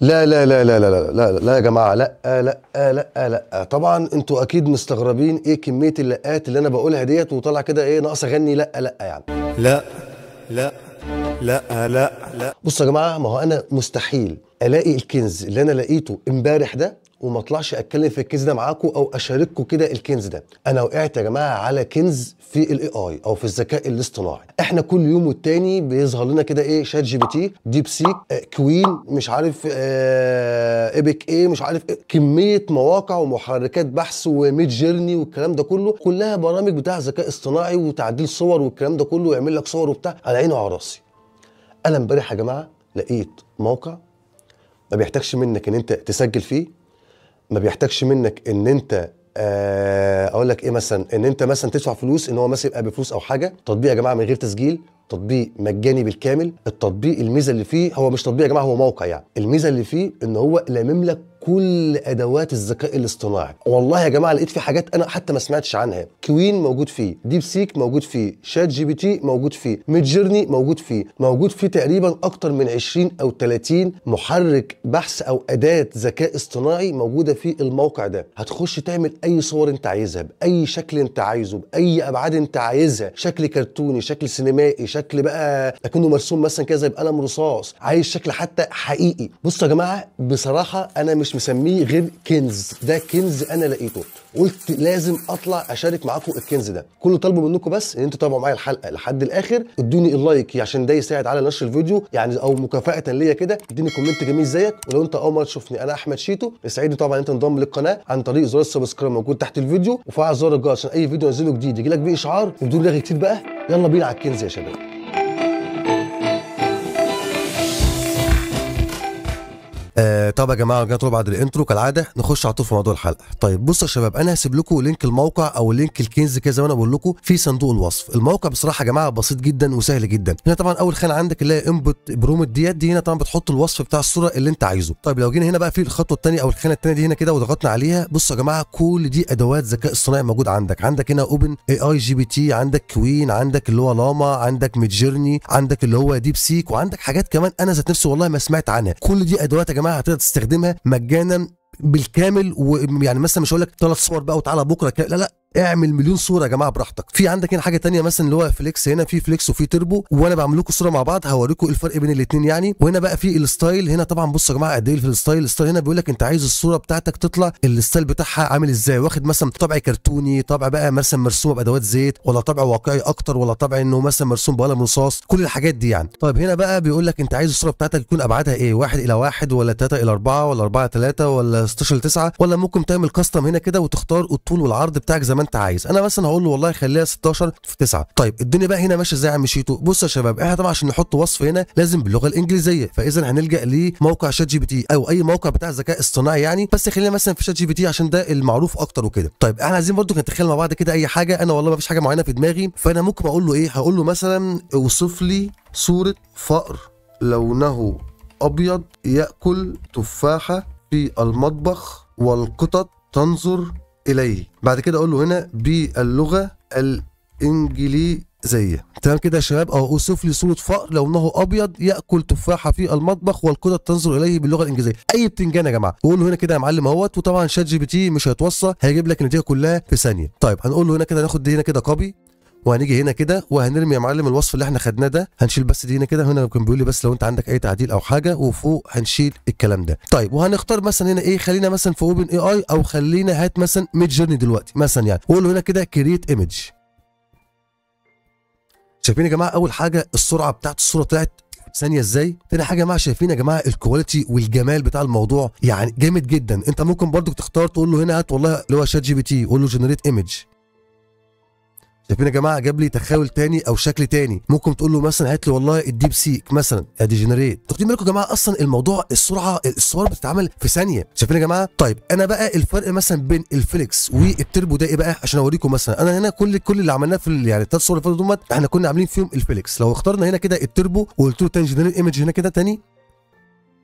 لا لا لا لا لا لا لا, لا يا جماعه لا لا لا لا طبعا انتوا اكيد مستغربين ايه كميه اللقات اللي انا بقولها ديت وطلع كده ايه ناقص اغني لا لا يعني لا لا لا لا لا بصوا يا جماعه ما هو انا مستحيل الاقي الكنز اللي انا لقيته امبارح ده وما اطلعش اتكلم في الكنز ده معاكم او اشارككم كده الكنز ده انا وقعت يا جماعه على كنز في الاي اي او في الذكاء الاصطناعي احنا كل يوم والتاني بيظهر لنا كده ايه شات جي بي تي ديب سيك آه كوين مش عارف آه ايبك ايه مش عارف إيه. كميه مواقع ومحركات بحث وميد جيرني والكلام ده كله كلها برامج بتاع ذكاء اصطناعي وتعديل صور والكلام ده كله ويعمل لك صور وبتاع على عيني وعلى راسي انا امبارح يا جماعه لقيت موقع ما بيحتاجش منك ان انت تسجل فيه ما بيحتاجش منك ان انت آه، اقول لك ايه مثلا ان انت مثلا تدفع فلوس ان هو مثلا يبقى بفلوس او حاجه تطبيق يا جماعه من غير تسجيل تطبيق مجاني بالكامل التطبيق الميزه اللي فيه هو مش تطبيق يا جماعه هو موقع يعني الميزه اللي فيه ان هو لا لك كل ادوات الذكاء الاصطناعي والله يا جماعه لقيت في حاجات انا حتى ما سمعتش عنها كوين موجود فيه ديب سيك موجود فيه شات جي بي تي موجود فيه ميد جيرني موجود فيه موجود فيه تقريبا اكتر من 20 او 30 محرك بحث او اداه ذكاء اصطناعي موجوده في الموقع ده هتخش تعمل اي صور انت عايزها باي شكل انت عايزه باي ابعاد انت عايزها شكل كرتوني شكل سينمائي شكل بقى اكنه مرسوم مثلا كده زي بقلم رصاص عايز شكل حتى حقيقي بصوا يا جماعه بصراحه انا مش مش مسميه غير كنز ده كنز انا لقيته قلت لازم اطلع اشارك معاكم الكنز ده كل طلبه منكم بس ان انتوا تتابعوا معايا الحلقه لحد الاخر ادوني اللايك عشان ده يساعد على نشر الفيديو يعني او مكافاه ليا كده اديني كومنت جميل زيك ولو انت اول مره تشوفني انا احمد شيتو اسعدني طبعا انت انضم للقناه عن طريق زرار السبسكرايب موجود تحت الفيديو وفعل زر الجرس عشان اي فيديو انزله جديد يجيلك بيه اشعار وبدون رغي كتير بقى يلا بينا على الكنز يا شباب طب يا جماعه رجعنا بعد الانترو كالعاده نخش على طول في موضوع الحلقه طيب بصوا يا شباب انا هسيب لكم لينك الموقع او لينك الكنز كده زي ما انا بقول لكم في صندوق الوصف الموقع بصراحه يا جماعه بسيط جدا وسهل جدا هنا طبعا اول خانه عندك اللي هي انبوت برومت ديت دي هنا طبعا بتحط الوصف بتاع الصوره اللي انت عايزه طيب لو جينا هنا بقى في الخطوه الثانيه او الخانه الثانيه دي هنا كده وضغطنا عليها بصوا يا جماعه كل دي ادوات ذكاء اصطناعي موجود عندك عندك هنا اوبن اي اي جي بي تي عندك كوين عندك اللي هو لاما عندك ميدجيرني عندك اللي هو ديب سيك وعندك حاجات كمان انا ذات نفسي والله ما سمعت عنها كل دي ادوات يا جماعه هتقدر تستخدمها مجانا بالكامل ويعني مثلا مش هقول لك ثلاث صور بقى وتعالى بكره لا لا اعمل مليون صوره يا جماعه براحتك في عندك هنا حاجه ثانيه مثلا اللي هو فليكس هنا في فليكس وفي تربو وانا بعمل لكم صوره مع بعض هوريكم ايه الفرق بين الاثنين يعني وهنا بقى في الستايل هنا طبعا بصوا يا جماعه قد ايه في الستايل الستايل هنا بيقول لك انت عايز الصوره بتاعتك تطلع الستايل بتاعها عامل ازاي واخد مثلا طبع كرتوني طبع بقى مثلا مرسوم بادوات زيت ولا طبع واقعي اكتر ولا طبع انه مثلا مرسوم بقلم رصاص كل الحاجات دي يعني طيب هنا بقى بيقول لك انت عايز الصوره بتاعتك تكون ابعادها ايه واحد الى واحد ولا 3 الى 4 ولا 4 3 ولا 16 ل 9 ولا ممكن تعمل كاستم هنا كده وتختار الطول والعرض بتاعك زي ما انت عايز انا مثلا هقول له والله خليها 16 في 9 طيب الدنيا بقى هنا ماشيه ازاي يا عم شيتو بص يا شباب احنا طبعا عشان نحط وصف هنا لازم باللغه الانجليزيه فاذا هنلجا لموقع شات جي بي تي او اي موقع بتاع ذكاء اصطناعي يعني بس خلينا مثلا في شات جي بي تي عشان ده المعروف اكتر وكده طيب احنا عايزين برضو نتخيل مع بعض كده اي حاجه انا والله ما فيش حاجه معينه في دماغي فانا ممكن اقول له ايه هقول له مثلا اوصف لي صوره فأر لونه أبيض يأكل تفاحة في المطبخ والقطط تنظر اليه بعد كده اقول له هنا باللغه الانجليزيه تمام كده يا شباب اهو اوصف لي صوره فأر لونه ابيض ياكل تفاحه في المطبخ والقطط تنظر اليه باللغه الانجليزيه اي بتنجان يا جماعه وقول له هنا كده يا معلم اهوت وطبعا شات جي بي تي مش هيتوصى هيجيب لك النتيجه كلها في ثانيه طيب هنقول له هنا كده ناخد هنا كده كوبي وهنيجي هنا كده وهنرمي يا معلم الوصف اللي احنا خدناه ده هنشيل بس دي هنا كده هنا كان بيقول لي بس لو انت عندك اي تعديل او حاجه وفوق هنشيل الكلام ده طيب وهنختار مثلا هنا ايه خلينا مثلا في اوبن اي اي او خلينا هات مثلا ميد جيرني دلوقتي مثلا يعني وقول له هنا كده كرييت ايمج شايفين يا جماعه اول حاجه السرعه بتاعت الصوره طلعت ثانيه ازاي تاني حاجه يا جماعه شايفين يا جماعه الكواليتي والجمال بتاع الموضوع يعني جامد جدا انت ممكن برضو تختار تقول له هنا هات والله اللي هو شات جي بي تي قول له جنريت ايمج طب يا جماعه جاب لي تخاول تاني او شكل تاني ممكن تقول له مثلا هات لي والله الديب سيك مثلا ادي جنريت تاخدين بالكم يا جماعه اصلا الموضوع السرعه الصور بتتعمل في ثانيه شايفين يا جماعه طيب انا بقى الفرق مثلا بين الفليكس والتربو ده ايه بقى عشان اوريكم مثلا انا هنا كل كل اللي عملناه في يعني الثلاث صور اللي فاتوا احنا كنا عاملين فيهم الفليكس لو اخترنا هنا كده التربو وقلت له تاني جنريت ايمج هنا كده تاني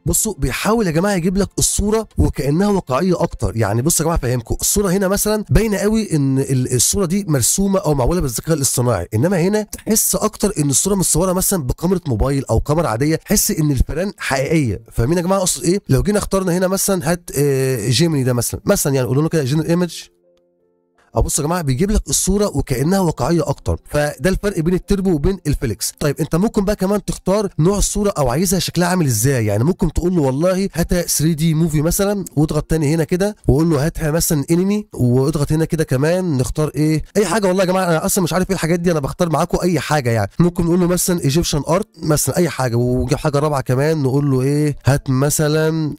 بصوا بيحاول يا جماعه يجيب لك الصوره وكانها واقعيه اكتر يعني بصوا يا جماعه فهمكم الصوره هنا مثلا باينه قوي ان الصوره دي مرسومه او معموله بالذكاء الاصطناعي انما هنا تحس اكتر ان الصوره متصوره مثلا بكاميرا موبايل او كاميرا عاديه تحس ان الفئران حقيقيه فاهمين يا جماعه اقصد ايه لو جينا اخترنا هنا مثلا هات جيميني آه، ده مثلا مثلا يعني قولوا له كده جينر ايمج ابص يا جماعه بيجيب لك الصوره وكانها واقعيه اكتر فده الفرق بين التربو وبين الفليكس طيب انت ممكن بقى كمان تختار نوع الصوره او عايزها شكلها عامل ازاي يعني ممكن تقول له والله هات 3 دي موفي مثلا واضغط تاني هنا كده وقول له هات مثلا انمي واضغط هنا كده كمان نختار ايه اي حاجه والله يا جماعه انا اصلا مش عارف ايه الحاجات دي انا بختار معاكم اي حاجه يعني ممكن نقول له مثلا ايجيبشن ارت مثلا اي حاجه وجيب حاجه رابعه كمان نقول له ايه هات مثلا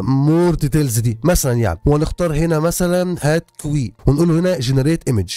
مور آه، ديتيلز دي مثلا يعني ونختار هنا مثلا هات كوي e. ونقول له هنا جنريت ايمج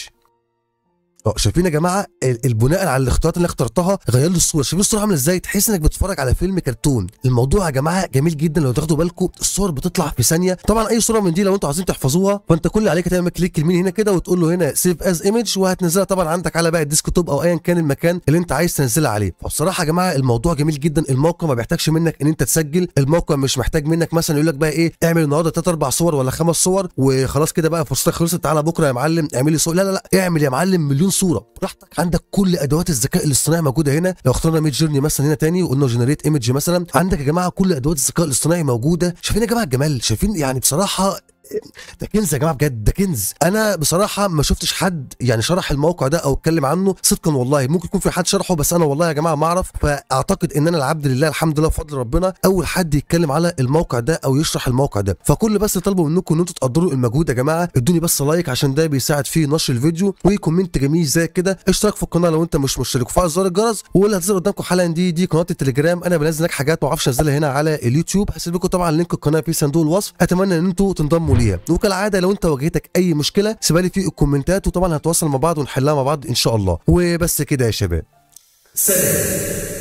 اه شايفين يا جماعه البناء على الاختيارات اللي اخترتها غير لي الصوره شايفين الصوره عامله ازاي تحس انك بتتفرج على فيلم كرتون الموضوع يا جماعه جميل جدا لو تاخدوا بالكم الصور بتطلع في ثانيه طبعا اي صوره من دي لو انتوا عايزين تحفظوها فانت كل اللي عليك تعمل كليك اليمين هنا كده وتقول له هنا سيف از ايمج وهتنزلها طبعا عندك على بقى الديسك توب او ايا كان المكان اللي انت عايز تنزلها عليه فبصراحه يا جماعه الموضوع جميل جدا الموقع ما بيحتاجش منك ان انت تسجل الموقع مش محتاج منك مثلا يقول لك بقى ايه اعمل النهارده ثلاث اربع صور ولا خمس صور وخلاص كده بقى فرصتك خلصت تعالى بكره يا معلم اعمل لي لا لا لا اعمل يا معلم مليون صوره براحتك عندك كل ادوات الذكاء الاصطناعي موجوده هنا لو اخترنا ميد جيرني مثلا هنا تاني وقلنا جنريت ايمج مثلا عندك يا جماعه كل ادوات الذكاء الاصطناعي موجوده شايفين يا جماعه الجمال شايفين يعني بصراحه ده كنز يا جماعه بجد ده كنز انا بصراحه ما شفتش حد يعني شرح الموقع ده او اتكلم عنه صدقا والله ممكن يكون في حد شرحه بس انا والله يا جماعه ما اعرف فاعتقد ان انا العبد لله الحمد لله بفضل ربنا اول حد يتكلم على الموقع ده او يشرح الموقع ده فكل بس طالبه منكم ان انتم تقدروا المجهود يا جماعه ادوني بس لايك عشان ده بيساعد في نشر الفيديو وكومنت جميل زي كده اشترك في القناه لو انت مش مشترك وفعل زر الجرس واللي هتظهر قدامكم حالا دي دي قناه التليجرام انا بنزل لك حاجات ما اعرفش انزلها هنا على اليوتيوب هسيب لكم طبعا لينك القناه في صندوق الوصف اتمنى ان انتم تنضموا بيها وكالعاده لو انت واجهتك اي مشكله سيبالي لي في الكومنتات وطبعا هنتواصل مع بعض ونحلها مع بعض ان شاء الله وبس كده يا شباب سلام